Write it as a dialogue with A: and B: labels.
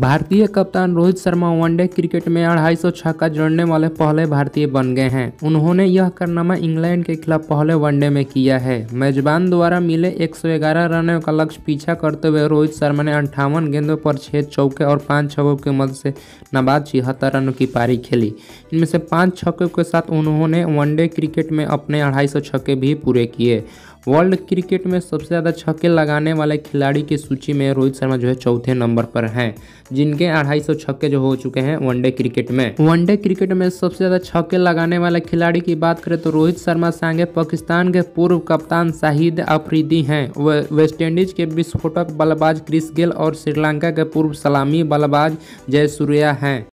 A: भारतीय कप्तान Rohit Sharma one day cricket में अढ़ाई सौ छक्का जोड़ने वाले पहले भारतीय बन गए हैं उन्होंने यह कारनामा इंग्लैंड के खिलाफ पहले वनडे में किया है मेजबान द्वारा मिले 111 रनों का लक्ष्य पीछा करते हुए रोहित शर्मा ने अंठावन गेंदों पर छह चौके और पाँच छक्कों की मदद से नाबाद छिहत्तर रनों की पारी खेली इनमें से पाँच छक्कों के साथ उन्होंने वनडे क्रिकेट में अपने अढ़ाई छक्के भी पूरे किए वर्ल्ड क्रिकेट में सबसे ज़्यादा छक्के लगाने वाले खिलाड़ी की सूची में रोहित शर्मा जो है चौथे नंबर पर हैं जिनके अढ़ाई सौ छक्के जो हो चुके हैं वनडे क्रिकेट में वनडे क्रिकेट में सबसे ज़्यादा छक्के लगाने वाले खिलाड़ी की बात करें तो रोहित शर्मा सांगे पाकिस्तान के पूर्व कप्तान शाहिद अफरीदी हैं वे, वेस्टइंडीज के विस्फोटक बल्लेबाज क्रिस गेल और श्रीलंका के पूर्व सलामी बल्लेबाज जयसूर्या हैं